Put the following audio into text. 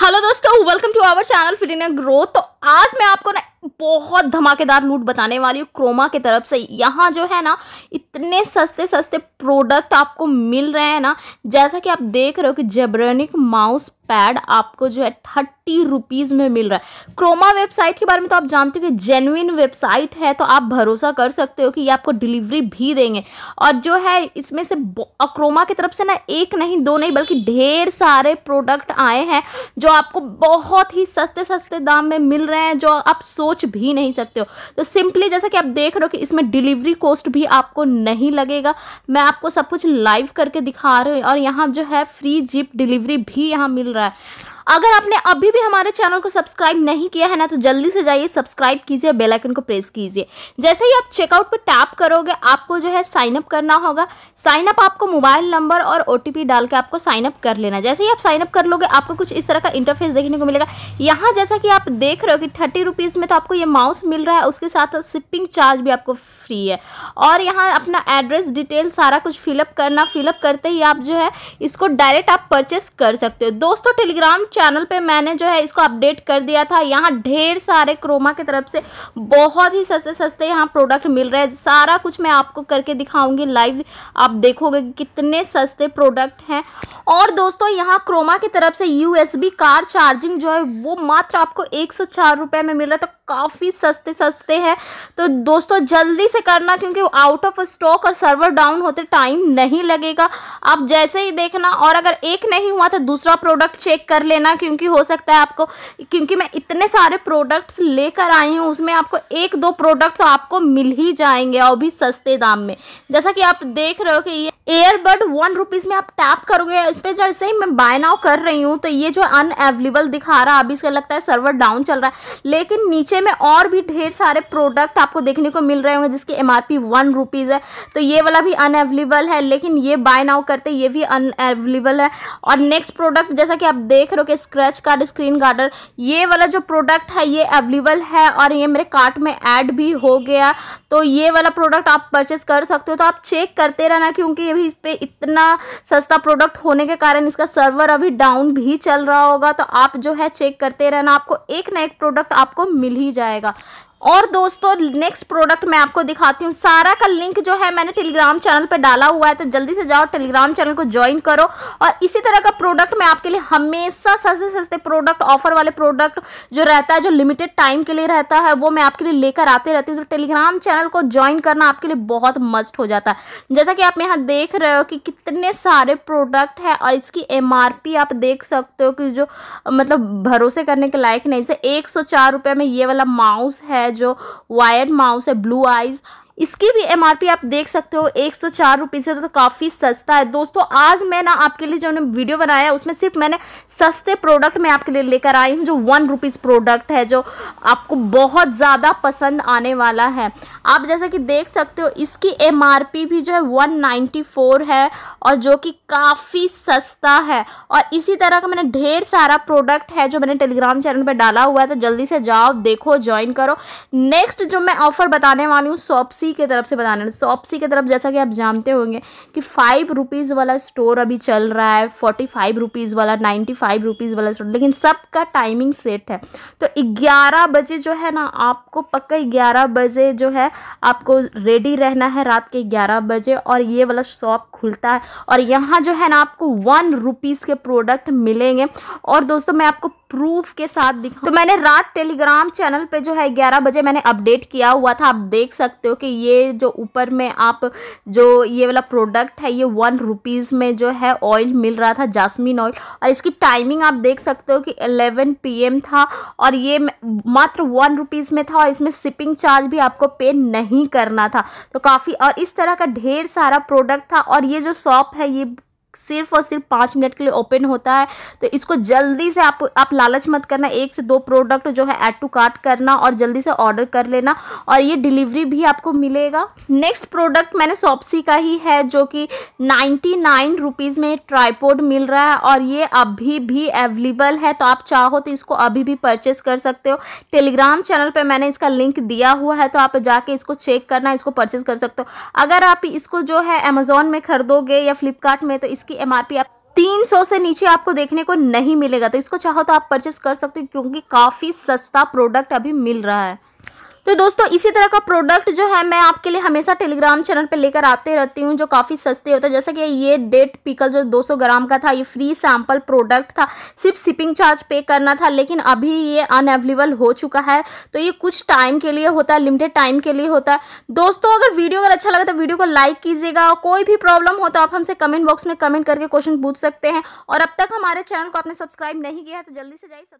hello दोस्तों welcome to our channel filling growth तो आज मैं आपको ना बहुत धमाकेदार लूट बताने वाली हूँ क्रोमा की तरफ से यहाँ जो है ना इतने सस्ते सस्ते प्रोडक्ट आपको मिल रहे हैं ना जैसा कि आप देख रहे हो कि जेब्रेनिक माउस पैड आपको जो है थर्टी रुपीज़ में मिल रहा है क्रोमा वेबसाइट के बारे में तो आप जानते हो कि जेनविन वेबसाइट है तो आप भरोसा कर सकते हो कि ये आपको डिलीवरी भी देंगे और जो है इसमें से क्रोमा की तरफ से ना एक नहीं दो नहीं बल्कि ढेर सारे प्रोडक्ट आए हैं जो आपको बहुत ही सस्ते सस्ते दाम में मिल रहे हैं जो आप सोच सोच भी नहीं सकते हो तो सिंपली जैसा कि आप देख रहे हो कि इसमें डिलीवरी कॉस्ट भी आपको नहीं लगेगा मैं आपको सब कुछ लाइव करके दिखा रही हूँ और यहाँ जो है फ्री जिप डिलीवरी भी यहाँ मिल रहा है अगर आपने अभी भी हमारे चैनल को सब्सक्राइब नहीं किया है ना तो जल्दी से जाइए सब्सक्राइब कीजिए और बेलाइकन को प्रेस कीजिए जैसे ही आप चेकआउट पर टैप करोगे आपको जो है साइनअप करना होगा साइनअप आपको मोबाइल नंबर और ओ डाल के आपको साइनअप कर लेना जैसे ही आप साइन अप कर लोगे आपको कुछ इस तरह का इंटरफेस देखने को मिलेगा यहाँ जैसा कि आप देख रहे हो कि थर्टी रुपीज़ में तो आपको ये माउस मिल रहा है उसके साथ शिपिंग चार्ज भी आपको फ्री है और यहाँ अपना एड्रेस डिटेल सारा कुछ फिलअप करना फिलअप करते ही आप जो है इसको डायरेक्ट आप परचेस कर सकते हो दोस्तों टेलीग्राम चैनल पे मैंने जो है इसको अपडेट कर दिया था यहाँ ढेर सारे क्रोमा की तरफ से बहुत ही सस्ते सस्ते यहाँ प्रोडक्ट मिल रहे हैं सारा कुछ मैं आपको करके दिखाऊंगी लाइव आप देखोगे कितने सस्ते प्रोडक्ट हैं और दोस्तों यहाँ क्रोमा की तरफ से यू कार चार्जिंग जो है वो मात्र आपको एक सौ में मिल रहा है तो काफ़ी सस्ते सस्ते हैं तो दोस्तों जल्दी से करना क्योंकि आउट ऑफ स्टॉक और सर्वर डाउन होते टाइम नहीं लगेगा आप जैसे ही देखना और अगर एक नहीं हुआ तो दूसरा प्रोडक्ट चेक कर लेना करना क्योंकि हो सकता है आपको क्योंकि मैं इतने सारे प्रोडक्ट्स लेकर आई हूँ उसमें आपको एक दो प्रोडक्ट्स आपको मिल ही जाएंगे और भी सस्ते दाम में जैसा कि आप देख रहे हो कि ये एयरबड वन रुपीज़ में आप टैप करोगे इस पर जैसे ही मैं बाय नाउ कर रही हूँ तो ये जो अनएवेलेबल दिखा रहा है अभी इसका लगता है सर्वर डाउन चल रहा है लेकिन नीचे में और भी ढेर सारे प्रोडक्ट आपको देखने को मिल रहे होंगे जिसकी M R P one rupees है तो ये वाला भी अनएवेलेबल है लेकिन ये बाय नाउ करते ये भी अनएवेलेबल है और नेक्स्ट प्रोडक्ट जैसा कि आप देख रहे हो कि स्क्रैच कार्ड स्क्रीन गार्डर ये वाला जो प्रोडक्ट है ये अवेलेबल है और ये मेरे कार्ट में ऐड भी हो गया तो ये वाला प्रोडक्ट आप परचेस कर सकते हो तो आप चेक करते रहना क्योंकि भी इस पर इतना सस्ता प्रोडक्ट होने के कारण इसका सर्वर अभी डाउन भी चल रहा होगा तो आप जो है चेक करते रहना आपको एक ना एक प्रोडक्ट आपको मिल ही जाएगा और दोस्तों नेक्स्ट प्रोडक्ट मैं आपको दिखाती हूँ सारा का लिंक जो है मैंने टेलीग्राम चैनल पर डाला हुआ है तो जल्दी से जाओ टेलीग्राम चैनल को ज्वाइन करो और इसी तरह का प्रोडक्ट मैं आपके लिए हमेशा सस्ते सस्ते प्रोडक्ट ऑफर वाले प्रोडक्ट जो रहता है जो लिमिटेड टाइम के लिए रहता है वो मैं आपके लिए लेकर आते रहती हूँ तो टेलीग्राम चैनल को ज्वाइन करना आपके लिए बहुत मस्ट हो जाता है जैसा कि आप यहाँ देख रहे हो कि कितने सारे प्रोडक्ट है और इसकी एम आप देख सकते हो कि जो मतलब भरोसे करने के लायक नहीं जैसे एक में ये वाला माउस है है जो वायर्ड माउस है ब्लू आइज इसकी भी एम आप देख सकते हो एक सौ चार रुपये से तो काफ़ी सस्ता है दोस्तों आज मैं ना आपके लिए जो वीडियो बनाया उसमें सिर्फ मैंने सस्ते प्रोडक्ट मैं आपके लिए लेकर आई हूँ जो वन रुपीज़ प्रोडक्ट है जो आपको बहुत ज़्यादा पसंद आने वाला है आप जैसा कि देख सकते हो इसकी एम भी जो है वन है और जो कि काफ़ी सस्ता है और इसी तरह का मैंने ढेर सारा प्रोडक्ट है जो मैंने टेलीग्राम चैनल पर डाला हुआ है तो जल्दी से जाओ देखो ज्वाइन करो नेक्स्ट जो मैं ऑफ़र बताने वाली हूँ सॉपसी सॉप्सी के तरफ से बताना सॉप्सी के तरफ जैसा कि आप जानते होंगे कि फाइव रुपीज़ वाला स्टोर अभी चल रहा है फोर्टी फाइव रुपीज़ वाला नाइन्टी फाइव रुपीज़ वाला स्टोर लेकिन सबका टाइमिंग सेट है तो ग्यारह बजे जो है ना आपको पक्का ग्यारह बजे जो है आपको रेडी रहना है रात के ग्यारह बजे और ये वाला शॉप खुलता है और यहाँ जो है ना आपको वन रुपीज़ के प्रोडक्ट मिलेंगे और दोस्तों मैं आपको प्रूफ के साथ दिखा तो मैंने रात टेलीग्राम चैनल पे जो है 11 बजे मैंने अपडेट किया हुआ था आप देख सकते हो कि ये जो ऊपर में आप जो ये वाला प्रोडक्ट है ये वन रुपीज़ में जो है ऑयल मिल रहा था जासमीन ऑयल और इसकी टाइमिंग आप देख सकते हो कि 11 पीएम था और ये मात्र वन रुपीज़ में था और इसमें शिपिंग चार्ज भी आपको पे नहीं करना था तो काफ़ी और इस तरह का ढेर सारा प्रोडक्ट था और और ये जो शॉप है ये सिर्फ और सिर्फ पाँच मिनट के लिए ओपन होता है तो इसको जल्दी से आप आप लालच मत करना एक से दो प्रोडक्ट जो है ऐड टू कार्ट करना और जल्दी से ऑर्डर कर लेना और ये डिलीवरी भी आपको मिलेगा नेक्स्ट प्रोडक्ट मैंने सॉप्सी का ही है जो कि नाइन्टी नाइन रुपीज़ में ट्राईपोड मिल रहा है और ये अभी भी अवेलेबल है तो आप चाहो तो इसको अभी भी परचेस कर सकते हो टेलीग्राम चैनल पर मैंने इसका लिंक दिया हुआ है तो आप जाके इसको चेक करना इसको परचेस कर सकते हो अगर आप इसको जो है अमेज़ोन में खरीदोगे या फ्लिपकार्ट में तो इस इसकी एमआरपी आप तीन सौ से नीचे आपको देखने को नहीं मिलेगा तो इसको चाहो तो आप परचेस कर सकते हो क्योंकि काफ़ी सस्ता प्रोडक्ट अभी मिल रहा है तो दोस्तों इसी तरह का प्रोडक्ट जो है मैं आपके लिए हमेशा टेलीग्राम चैनल पे लेकर आते रहती हूँ जो काफ़ी सस्ते होता है जैसे कि ये डेट पिकल जो 200 ग्राम का था ये फ्री सैम्पल प्रोडक्ट था सिर्फ शिपिंग चार्ज पे करना था लेकिन अभी ये अनएवेलेबल हो चुका है तो ये कुछ टाइम के लिए होता है लिमिटेड टाइम के लिए होता है दोस्तों अगर वीडियो अगर अच्छा लगा तो वीडियो को लाइक कीजिएगा कोई भी प्रॉब्लम हो तो आप हमसे कमेंट बॉक्स में कमेंट करके क्वेश्चन पूछ सकते हैं और अब तक हमारे चैनल को आपने सब्सक्राइब नहीं किया है तो जल्दी से जाइए